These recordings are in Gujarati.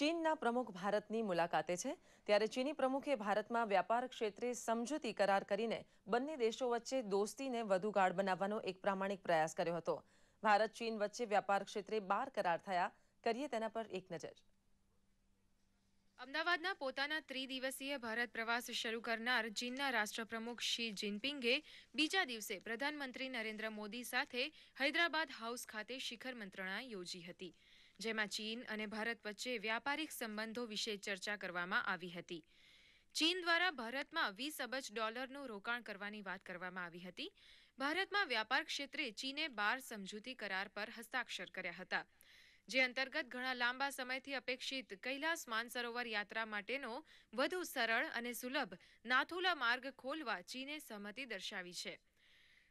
ચીનના પ્રમુખ ભારતની મુલાકાતે છે ત્યારે ચીની પ્રમુખે ભારતમાં વ્યાપાર ક્ષેત્રે સમજૂતી કરાર કરીને બંને દેશો વચ્ચે દોસ્તીને વધુ ગાઢ બનાવવાનો એક પ્રામાણિક પ્રયાસ કર્યો હતો ભારત ચીન વચ્ચે વ્યાપાર ક્ષેત્રે બાર કરાર થયા કરીએ તેના પર એક નજર અમદાવાદના પોતાના ત્રિદિવસીય ભારત પ્રવાસ શરૂ કરનાર ચીનના રાષ્ટ્રપ્રમુખ શી જિનપિંગે બીજા દિવસે પ્રધાનમંત્રી નરેન્દ્ર મોદી સાથે હૈદરાબાદ હાઉસ ખાતે શિખર મંત્રણા યોજી હતી જેમાં ચીન અને ભારત વચ્ચે વ્યાપારિક સંબંધો વિશે ચર્ચા કરવામાં આવી હતી ચીન દ્વારા ભારતમાં વીસ અબજ ડોલરનું રોકાણ કરવાની વાત કરવામાં આવી હતી ભારતમાં વ્યાપાર ક્ષેત્રે ચીને બાર સમજૂતી કરાર પર હસ્તાક્ષર કર્યા હતા જે અંતર્ગત ઘણા લાંબા સમયથી અપેક્ષિત કૈલાસ માનસરોવર યાત્રા માટેનો વધુ સરળ અને સુલભ નાથુલા માર્ગ ખોલવા ચીને સહમતિ દર્શાવી છે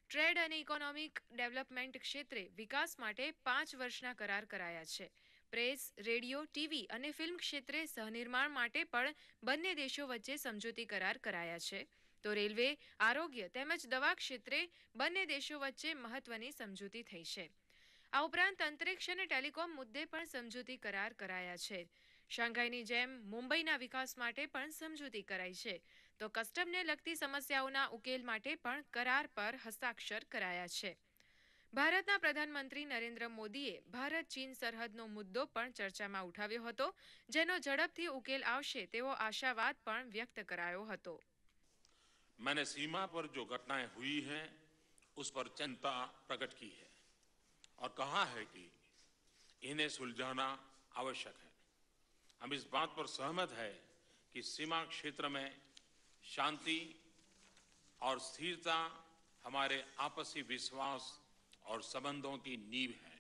ટ્રેડ અને ઇકોનોમિક ડેવલપમેન્ટ ક્ષેત્રે વિકાસ માટે પાંચ વર્ષના કરાર કરાયા છે પ્રેસ રેડિયો ટીવી અને ફિલ્મ ક્ષેત્રે સહનિર્માણ માટે પણ બંને દેશો વચ્ચે સમજૂતી કરાર કરાયા છે તો રેલવે આરોગ્ય તેમજ દવા ક્ષેત્રે બંને દેશો વચ્ચે મહત્વની સમજૂતી થઈ છે આ ઉપરાંત અંતરિક્ષ અને ટેલિકોમ મુદ્દે પણ સમજૂતી કરાર કરાયા છે શાંઘાઈની જેમ મુંબઈના વિકાસ માટે પણ સમજૂતી કરાઈ છે તો કસ્ટમને લગતી સમસ્યાઓના ઉકેલ માટે પણ કરાર પર હસ્તાક્ષર કરાયા છે ભારતના પ્રધાનમંત્રી નરેન્દ્ર મોદીએ ભારત ચીન સરહદનો મુદ્દો પણ ચર્ચામાં ઉઠાવ્યો હતો જેનો ઝડપથી ઉકેલ આવશે તેવો આશાવાદ પણ વ્યક્ત કરાયો હતો मैंने સીમા પર જો घटनाएं हुई हैं ઉસ પર चिंता પ્રગટ કી है ઓર કહા है कि इन्हें सुलझाना આવશ્યક है हम इस बात पर सहमत है कि सीमा क्षेत्र में शांति और स्थिरता हमारे आपसी विश्वास और संबंधों की नींव है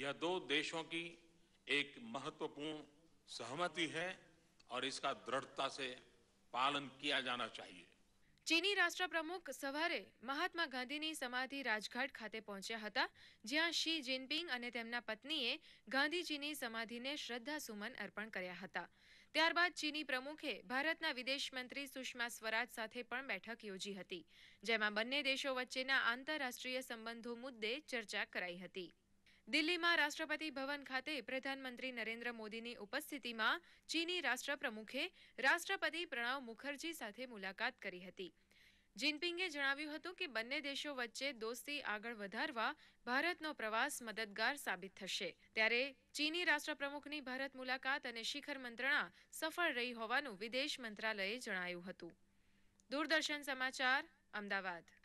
यह दो देशों की एक महत्वपूर्ण सहमति है और इसका दृढ़ता से पालन किया जाना चाहिए ચીની રાષ્ટ્રપ્રમુખ સવારે મહાત્મા ગાંધીની સમાધિ રાજઘાટ ખાતે પહોંચ્યા હતા જ્યાં શી જિનપિંગ અને તેમના પત્નીએ ગાંધીજીની સમાધિને શ્રદ્ધાસુમન અર્પણ કર્યા હતા ત્યારબાદ ચીની પ્રમુખે ભારતના વિદેશ મંત્રી સુષ્મા સ્વરાજ સાથે પણ બેઠક યોજી હતી જેમાં બંને દેશો વચ્ચેના આંતરરાષ્ટ્રીય સંબંધો મુદ્દે ચર્ચા કરાઈ હતી દિલ્હીમાં રાષ્ટ્રપતિ ભવન ખાતે પ્રધાનમંત્રી નરેન્દ્ર મોદીની ઉપસ્થિતિમાં ચીની રાષ્ટ્રપ્રમુખે રાષ્ટ્રપતિ પ્રણવ મુખર્જી સાથે મુલાકાત કરી હતી જિનપિંગે જણાવ્યું હતું કે બંને દેશો વચ્ચે દોસ્તી આગળ વધારવા ભારતનો પ્રવાસ મદદગાર સાબિત થશે ત્યારે ચીની રાષ્ટ્રપ્રમુખની ભારત મુલાકાત અને શિખર મંત્રણા સફળ રહી હોવાનું વિદેશ મંત્રાલયે જણાવ્યું હતું દૂરદર્શન સમાચાર અમદાવાદ